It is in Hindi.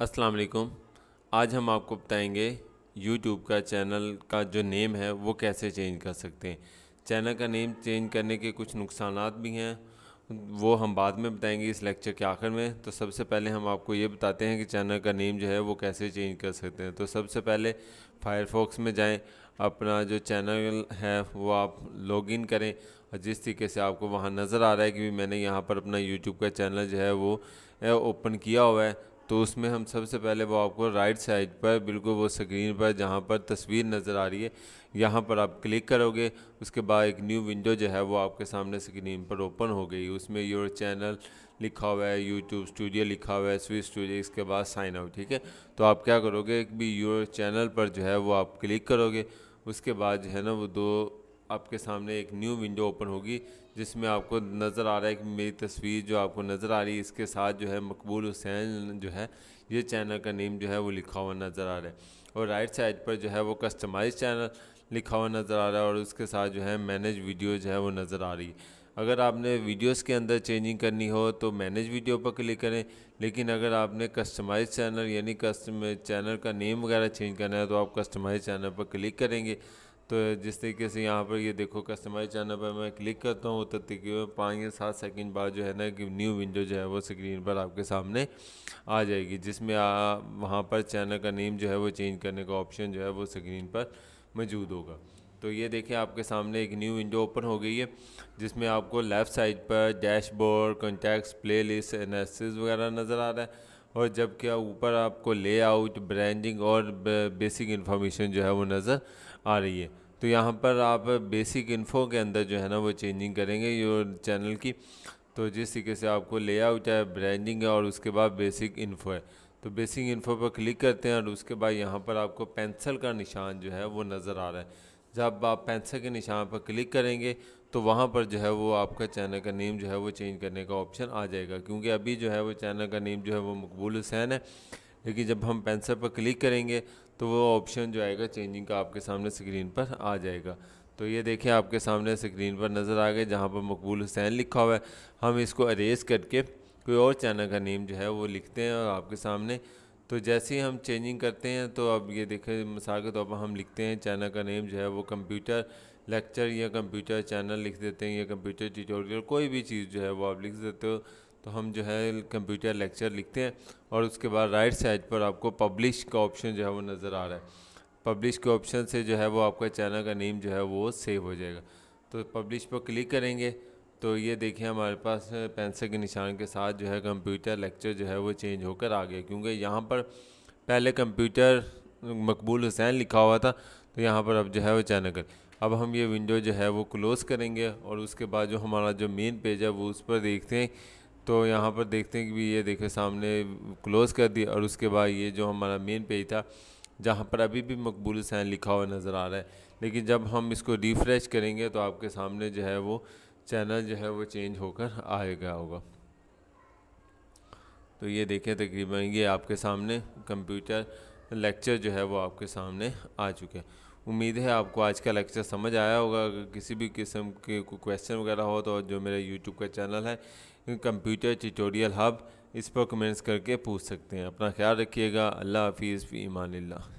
अस्सलाम वालेकुम आज हम आपको बताएंगे यूट्यूब का चैनल का जो नेम है वो कैसे चेंज कर सकते हैं चैनल का नेम चेंज करने के कुछ नुकसान भी हैं वो हम बाद में बताएंगे इस लेक्चर के आखिर में तो सबसे पहले हम आपको ये बताते हैं कि चैनल का नेम जो है वो कैसे चेंज कर सकते हैं तो सबसे पहले फायरफॉक्स में जाएं अपना जो चैनल है वो आप लॉगिन करें और जिस तरीके से आपको वहाँ नज़र आ रहा है कि मैंने यहाँ पर अपना यूट्यूब का चैनल जो है वो ओपन किया हुआ है तो उसमें हम सबसे पहले वो आपको राइट साइड पर बिल्कुल वो स्क्रीन पर जहाँ पर तस्वीर नज़र आ रही है यहाँ पर आप क्लिक करोगे उसके बाद एक न्यू विंडो जो है वो आपके सामने स्क्रीन पर ओपन हो गई उसमें योर चैनल लिखा हुआ है यूट्यूब स्टूडियो लिखा हुआ है स्विच स्टूडियो इसके बाद साइन आउट ठीक है तो आप क्या करोगे एक भी योर चैनल पर जो है वो आप क्लिक करोगे उसके बाद जो है ना वो दो आपके सामने एक न्यू विंडो ओपन होगी जिसमें आपको नज़र आ रहा है कि मेरी तस्वीर जो आपको नज़र आ रही है इसके साथ जो है मकबूल हुसैन जो है ये चैनल का नेम जो है वो लिखा हुआ नज़र आ रहा है और राइट साइड पर जो है वो कस्टमाइज चैनल लिखा हुआ नज़र आ रहा है और उसके साथ जो है मैनेज वीडियो जो है वो नज़र आ रही है अगर आपने वीडियोस के अंदर चेंजिंग करनी हो तो मैनेज वीडियो पर क्लिक करें लेकिन अगर आपने कस्टमाइज चैनल यानी कस्टम चैनल का नेम वगैरह चेंज करना है तो आप कस्टमाइज चैनल पर क्लिक करेंगे तो जिस तरीके से यहाँ पर ये देखो कस्टमाइज चैनल पर मैं क्लिक करता हूँ तो तक पाँच या सात सेकंड बाद जो है ना कि न्यू विंडो जो है वो स्क्रीन पर आपके सामने आ जाएगी जिसमें वहाँ पर चैनल का नेम जो है वो चेंज करने का ऑप्शन जो है वो स्क्रीन पर मौजूद होगा तो ये देखिए आपके सामने एक न्यू विंडो ओपन हो गई है जिसमें आपको लेफ़्ट साइड पर डैशबोर्ड कॉन्टैक्ट्स प्लेलिस्ट एनालिसिस वगैरह नज़र आ रहा है और जबकि ऊपर आपको लेआउट ब्रांडिंग और बेसिक इन्फॉर्मेशन जो है वो नज़र आ रही है तो यहाँ पर आप बेसिक इन्फो के अंदर जो है ना वो चेंजिंग करेंगे योर चैनल की तो जिस तरीके से आपको लेआउट है ब्रांडिंग है और उसके बाद बेसिक इन्फो है तो बेसिक इन्फो पर क्लिक करते हैं और उसके बाद यहाँ पर आपको पेंसिल का निशान जो है वो नज़र आ रहा है जब आप पेंसिल के निशान पर क्लिक करेंगे तो वहाँ पर जो है वो आपका चैनल का नेम जो है वो चेंज करने का ऑप्शन आ जाएगा क्योंकि अभी जो है वो चैनल का नेम जो है वो मकबूल हुसैन है लेकिन जब हम पेंसिल पर क्लिक करेंगे तो वो ऑप्शन जो आएगा चेंजिंग का आपके सामने स्क्रीन पर आ जाएगा तो ये देखिए आपके सामने स्क्रीन पर नज़र आ गए जहाँ पर मकबूल हुसैन लिखा हुआ है हम इसको अरेज करके कोई और चैनल का नेम जो है वो लिखते हैं और आपके सामने तो जैसे ही हम चेंजिंग करते हैं तो अब ये देखें मिसाल के तौर पर हम लिखते हैं चैनल का नेम जो है वो कंप्यूटर लेक्चर या कंप्यूटर चैनल लिख देते हैं या कंप्यूटर ट्यूटोरियल कोई भी चीज़ जो है वो आप लिख देते हो तो हम जो है कंप्यूटर लेक्चर लिखते हैं और उसके बाद राइट साइड पर आपको पब्लिश का ऑप्शन जो है वो नज़र आ रहा है पब्लिश के ऑप्शन से जो है वो आपका चैनल का नेम जो है वो सेव हो जाएगा तो पब्लिश पर क्लिक करेंगे तो ये देखिए हमारे पास पेंसिल के निशान के साथ जो है कंप्यूटर लेक्चर जो है वो चेंज होकर आ गया क्योंकि यहाँ पर पहले कंप्यूटर मकबूल हुसैन लिखा हुआ था तो यहाँ पर अब जो है वो चैनकर अब हम ये विंडो जो है वो क्लोज़ करेंगे और उसके बाद जो हमारा जो मेन पेज है वो उस पर देखते हैं तो यहाँ पर देखते हैं कि भी ये देखे सामने क्लोज़ कर दिया और उसके बाद ये जो हमारा मेन पेज था जहाँ पर अभी भी मकबूल हुसैन लिखा हुआ नज़र आ रहा है लेकिन जब हम इसको रिफ़्रेश करेंगे तो आपके सामने जो है वो चैनल जो है वो चेंज होकर आएगा होगा तो ये देखें तकरीबन ये आपके सामने कंप्यूटर लेक्चर जो है वो आपके सामने आ चुके हैं उम्मीद है आपको आज का लेक्चर समझ आया होगा अगर किसी भी किस्म के कोई क्वेश्चन वगैरह हो तो जो मेरा यूट्यूब का चैनल है कंप्यूटर ट्यूटोरियल हब इस पर कमेंट्स करके पूछ सकते हैं अपना ख्याल रखिएगा अल्लाह हाफिज़ फ़ी ईमान ला